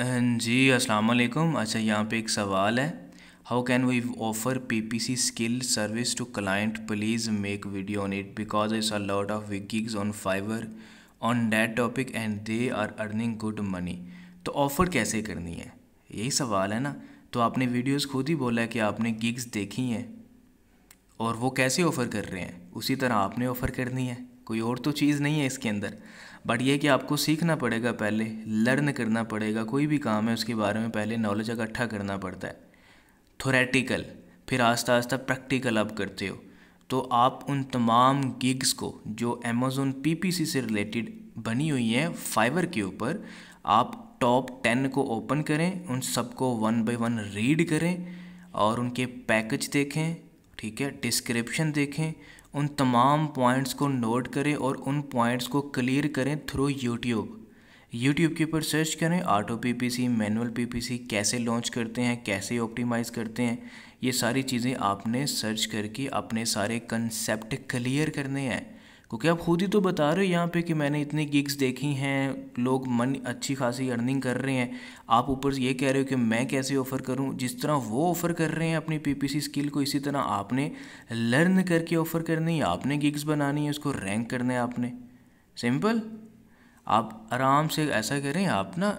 जी अस्सलाम वालेकुम अच्छा यहाँ पे एक सवाल है how can we offer P P C skill service to client please make video on it because it's a lot of gigs on Fiverr on that topic and they are earning good money तो offer कैसे करनी है यही सवाल है ना तो आपने वीडियोस खुद ही बोला कि आपने गिग्स देखी हैं और वो कैसे ऑफ़र कर रहे हैं उसी तरह आपने ऑफ़र करनी है कोई और तो चीज़ नहीं है इसके अंदर बट ये कि आपको सीखना पड़ेगा पहले लर्न करना पड़ेगा कोई भी काम है उसके बारे में पहले नॉलेज इकट्ठा करना पड़ता है थोरेटिकल फिर आस्ता आस्ता प्रैक्टिकल आप करते हो तो आप उन तमाम गिग्स को जो अमेज़ोन सी से रिलेटेड बनी हुई हैं फाइवर के ऊपर आप टॉप टेन को ओपन करें उन सबको वन बाय वन रीड करें और उनके पैकेज देखें ठीक है डिस्क्रिप्शन देखें उन तमाम पॉइंट्स को नोट करें और उन पॉइंट्स को क्लियर करें थ्रू यूट्यूब यूट्यूब के ऊपर सर्च करें ऑटो पीपीसी मैनुअल पीपीसी कैसे लॉन्च करते हैं कैसे ऑप्टिमाइज़ करते हैं ये सारी चीज़ें आपने सर्च करके अपने सारे कंसेप्ट क्लियर करने हैं क्योंकि आप खुद ही तो बता रहे हो यहाँ पे कि मैंने इतनी गिग्स देखी हैं लोग मन अच्छी खासी अर्निंग कर रहे हैं आप ऊपर से ये कह रहे हो कि मैं कैसे ऑफ़र करूँ जिस तरह वो ऑफ़र कर रहे हैं अपनी पीपीसी स्किल को इसी तरह आपने लर्न करके ऑफ़र करनी है आपने गिग्स बनानी है उसको रैंक करना है आपने सिंपल आप आराम से ऐसा करें आप ना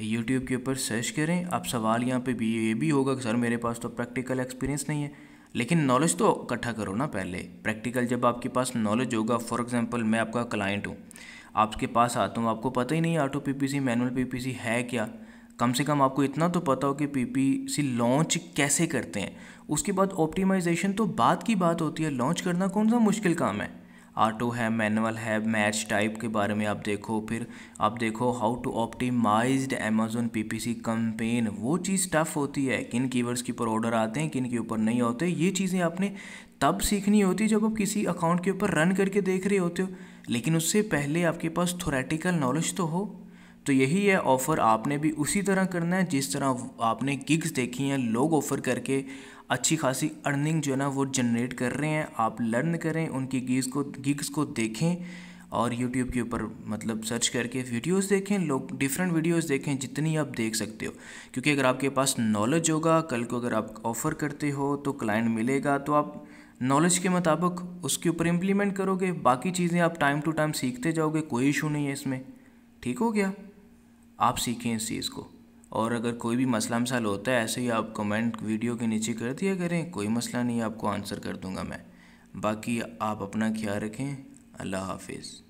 यूट्यूब के ऊपर सर्च करें आप सवाल यहाँ पे भी ये भी होगा कि सर मेरे पास तो प्रैक्टिकल एक्सपीरियंस नहीं है लेकिन नॉलेज तो इकट्ठा करो ना पहले प्रैक्टिकल जब आपके पास नॉलेज होगा फॉर एग्जांपल मैं आपका क्लाइंट हूँ आपके पास आता हूँ आपको पता ही नहीं ऑटो पीपीसी मैनुअल पीपीसी है क्या कम से कम आपको इतना तो पता हो कि पीपीसी लॉन्च कैसे करते हैं उसके बाद ऑप्टिमाइजेशन तो बात की बात होती है लॉन्च करना कौन सा मुश्किल काम है ऑटो है मैनुअल है मैच टाइप के बारे में आप देखो फिर आप देखो how to optimise Amazon PPC campaign वो चीज़ टफ होती है किन कीवर्ड्स के ऊपर ऑर्डर आते हैं किन के ऊपर नहीं होते ये चीज़ें आपने तब सीखनी होती है जब आप किसी अकाउंट के ऊपर रन करके देख रहे होते हो लेकिन उससे पहले आपके पास थोरेटिकल नॉलेज तो हो तो यही है ऑफ़र आपने भी उसी तरह करना है जिस तरह आपने गिग्स देखी हैं लोग ऑफ़र करके अच्छी खासी अर्निंग जो है ना वो जनरेट कर रहे हैं आप लर्न करें उनकी गिग्स को गिग्स को देखें और यूट्यूब के ऊपर मतलब सर्च करके वीडियोस देखें लोग डिफरेंट वीडियोस देखें जितनी आप देख सकते हो क्योंकि अगर आपके पास नॉलेज होगा कल को अगर आप ऑफ़र करते हो तो क्लाइंट मिलेगा तो आप नॉलेज के मुताबिक उसके ऊपर इम्प्लीमेंट करोगे बाकी चीज़ें आप टाइम टू टाइम सीखते जाओगे कोई इशू नहीं है इसमें ठीक हो गया आप सीखें इस चीज़ को और अगर कोई भी मसला मसाल होता है ऐसे ही आप कमेंट वीडियो के नीचे कर दिया करें कोई मसला नहीं आपको आंसर कर दूंगा मैं बाकी आप अपना ख्याल रखें अल्लाह हाफिज़